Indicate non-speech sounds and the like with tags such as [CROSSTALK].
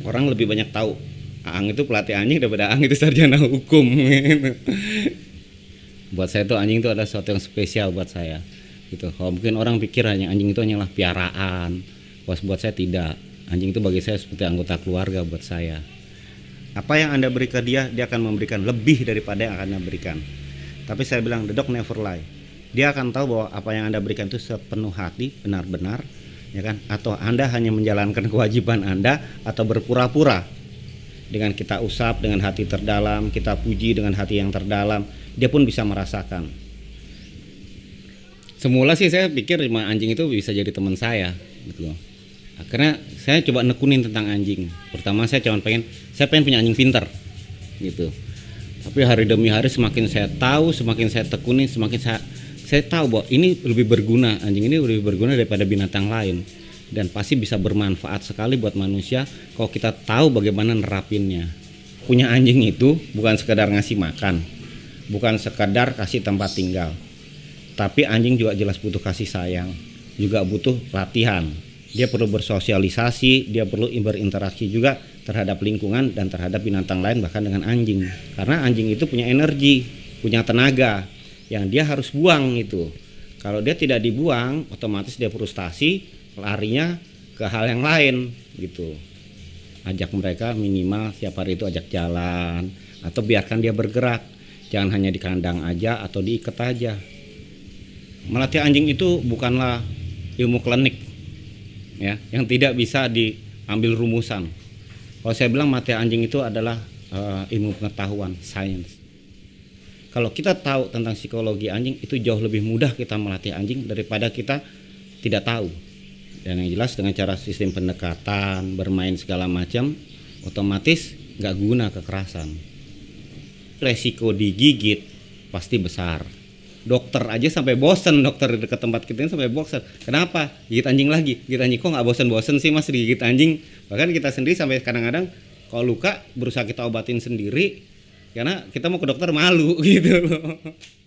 orang lebih banyak tahu Aang itu pelatih anjing daripada Aang itu sarjana hukum gitu. buat saya itu anjing itu ada sesuatu yang spesial buat saya gitu kalau mungkin orang pikir hanya anjing itu hanyalah piaraan was buat saya tidak anjing itu bagi saya seperti anggota keluarga buat saya apa yang anda berikan dia dia akan memberikan lebih daripada yang akan anda berikan tapi saya bilang the dog never lie dia akan tahu bahwa apa yang anda berikan itu sepenuh hati benar-benar ya kan? Atau Anda hanya menjalankan kewajiban Anda atau berpura-pura dengan kita usap dengan hati terdalam, kita puji dengan hati yang terdalam, dia pun bisa merasakan. Semula sih saya pikir anjing itu bisa jadi teman saya, gitu loh. Akhirnya saya coba nekunin tentang anjing. Pertama saya cuma pengen, saya pengen punya anjing pinter, gitu. Tapi hari demi hari semakin saya tahu, semakin saya tekuni, semakin saya saya tahu bahwa ini lebih berguna anjing ini lebih berguna daripada binatang lain dan pasti bisa bermanfaat sekali buat manusia kalau kita tahu bagaimana nerapinnya punya anjing itu bukan sekedar ngasih makan bukan sekedar kasih tempat tinggal tapi anjing juga jelas butuh kasih sayang juga butuh latihan dia perlu bersosialisasi dia perlu berinteraksi juga terhadap lingkungan dan terhadap binatang lain bahkan dengan anjing karena anjing itu punya energi punya tenaga yang dia harus buang itu. Kalau dia tidak dibuang, otomatis dia frustasi, larinya ke hal yang lain gitu. Ajak mereka minimal setiap hari itu ajak jalan atau biarkan dia bergerak. Jangan hanya di kandang aja atau diikat aja. Melatih anjing itu bukanlah ilmu klinik ya, yang tidak bisa diambil rumusan. Kalau saya bilang mati anjing itu adalah uh, ilmu pengetahuan, science. Kalau kita tahu tentang psikologi anjing itu jauh lebih mudah kita melatih anjing daripada kita tidak tahu. Dan yang jelas dengan cara sistem pendekatan, bermain segala macam, otomatis nggak guna kekerasan. Resiko digigit pasti besar. Dokter aja sampai bosen dokter dekat tempat kita ini sampai bosen. Kenapa? Gigit anjing lagi. Gigit anjing kok nggak bosen-bosen sih mas digigit anjing. Bahkan kita sendiri sampai kadang-kadang kalau luka berusaha kita obatin sendiri karena kita mau ke dokter malu [LAUGHS] gitu loh